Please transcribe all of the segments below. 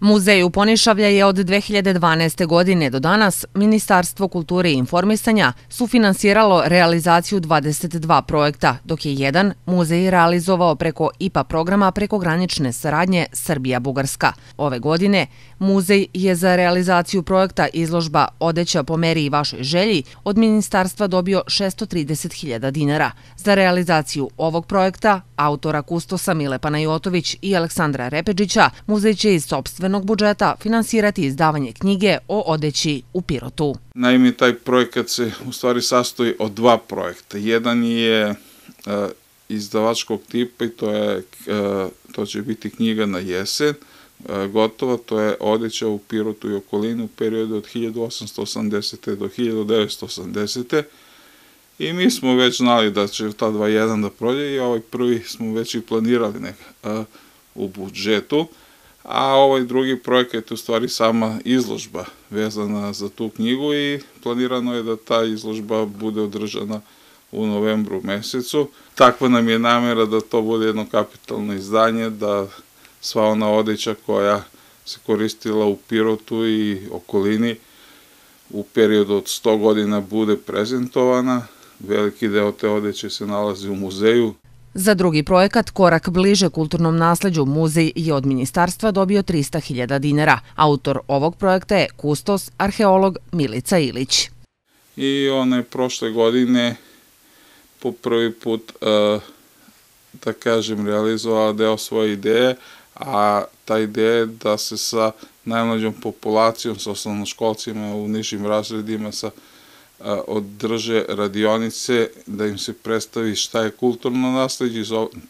Muzej u Ponišavlja je od 2012. godine do danas Ministarstvo kulture i informisanja sufinansiralo realizaciju 22 projekta, dok je jedan muzej realizovao preko IPA programa prekogranične saradnje Srbija-Bugarska. Ove godine muzej je za realizaciju projekta izložba Odeća po meri i vašoj želji od ministarstva dobio 630.000 dinara. Za realizaciju ovog projekta, autora Kustosa Mile Panajotović i Aleksandra Repeđića, muzej će iz sobstvene sobstvenog budžeta finansirati izdavanje knjige o odeći u Pirotu. Naime, taj projekat se u stvari sastoji od dva projekta. Jedan je e, izdavačkog tipa i to, je, e, to će biti knjiga na jesen, e, gotova, to je odeća u Pirotu i okolini u periodu od 1880. do 1980. I mi smo već znali da će ta 2.1 da prođe i ovaj prvi smo već i planirali u budžetu a ovaj drugi projekat je u stvari sama izložba vezana za tu knjigu i planirano je da ta izložba bude održana u novembru mesecu. Takva nam je namera da to bude jedno kapitalno izdanje, da sva ona odeća koja se koristila u Pirotu i okolini u periodu od 100 godina bude prezentovana. Veliki deo te odeće se nalazi u muzeju. Za drugi projekat Korak bliže kulturnom nasleđu muzej je od ministarstva dobio 300.000 dinara. Autor ovog projekta je kustos, arheolog Milica Ilić. I ona je prošle godine po prvi put, e, da kažem, realizovala deo svoje ideje, a ta ideja je da se sa najmlađom populacijom, sa osnovnoškolcima u nižim razredima, sa održe radionice, da im se predstavi šta je kulturno nasledđe,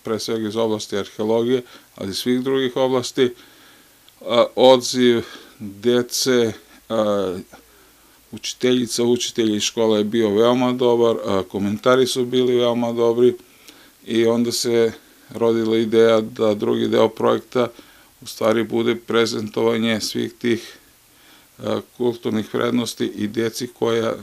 pre svega iz oblasti arheologije, ali i svih drugih oblasti, odziv dece, učiteljica, učitelji škola je bio veoma dobar, komentari su bili veoma dobri i onda se rodila ideja da drugi deo projekta u stvari bude prezentovanje svih tih kulturnih vrednosti i deci koja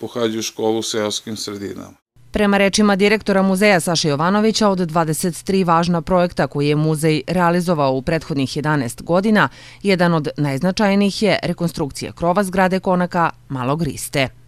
pohađaju školu u seoskim sredinama. Prema rečima direktora muzeja Saša Jovanovića, od 23 važna projekta koje je muzej realizovao u prethodnih 11 godina, jedan od najznačajnijih je rekonstrukcija krova zgrade konaka Malog Riste.